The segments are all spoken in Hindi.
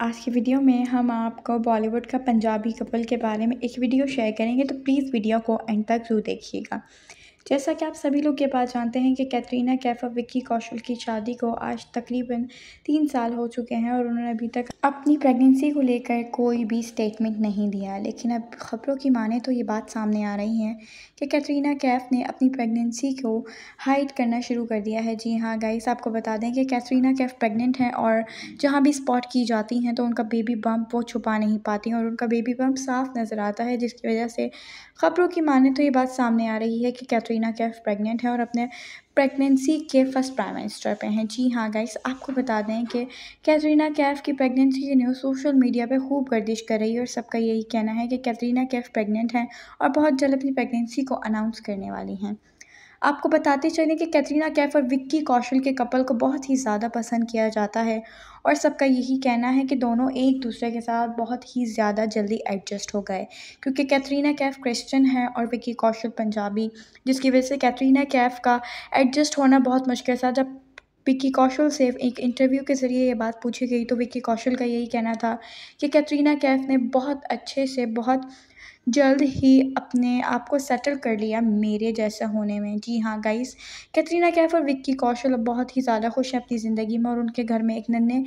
आज की वीडियो में हम आपको बॉलीवुड का पंजाबी कपल के बारे में एक वीडियो शेयर करेंगे तो प्लीज़ वीडियो को एंड तक ज़रूर देखिएगा जैसा कि आप सभी लोग ये बात जानते हैं कि कैटरीना कैफ और विक्की कौशल की शादी को आज तकरीबन तीन साल हो चुके हैं और उन्होंने अभी तक अपनी प्रेगनेंसी को लेकर कोई भी स्टेटमेंट नहीं दिया लेकिन अब खबरों की माने तो ये बात सामने आ रही है कि कैटरीना कैफ ने अपनी प्रेगनेंसी को हाइड करना शुरू कर दिया है जी हाँ गाइस आपको बता दें कि कैटरीना कैफ प्रेगनेंट हैं और जहाँ भी स्पॉट की जाती हैं तो उनका बेबी बम्प वो छुपा नहीं पाती और उनका बेबी बम्प साफ नज़र आता है जिसकी वजह से खबरों की माने तो ये बात सामने आ रही है कि कैटरीना करीना कैफ प्रेग्नेंट है और अपने प्रेगनेंसी के फर्स्ट प्राइम मिनिस्टर पे हैं जी हाँ गाइस आपको बता दें कि कैटरीना कैफ की प्रेगनेंसी की न्यूज़ सोशल मीडिया पे खूब गर्दिश कर रही है और सबका यही कहना है कि कैटरीना कैफ प्रेग्नेंट हैं और बहुत जल्द अपनी प्रेगनेंसी को अनाउंस करने वाली हैं आपको बताते चलें कि कैटरीना कैफ और विक्की कौशल के कपल को बहुत ही ज़्यादा पसंद किया जाता है और सबका यही कहना है कि दोनों एक दूसरे के साथ बहुत ही ज़्यादा जल्दी एडजस्ट हो गए क्योंकि कैटरीना कैफ क्रिश्चियन है और विक्की कौशल पंजाबी जिसकी वजह से कैटरीना कैफ का एडजस्ट होना बहुत मुश्किल था जब विक्की कौशल से एक इंटरव्यू के ज़रिए ये बात पूछी गई तो विक्की कौशल का यही कहना था कि कैटरीना कैफ ने बहुत अच्छे से बहुत जल्द ही अपने आप को सेटल कर लिया मेरे जैसा होने में जी हाँ गाइस कैटरीना कैफ और विक्की कौशल अब बहुत ही ज़्यादा खुश हैं अपनी ज़िंदगी में और उनके घर में एक नन्हे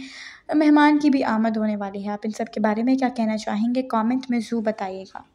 मेहमान की भी आमद होने वाली है आप इन सब के बारे में क्या कहना चाहेंगे कॉमेंट में ज़ू बताइएगा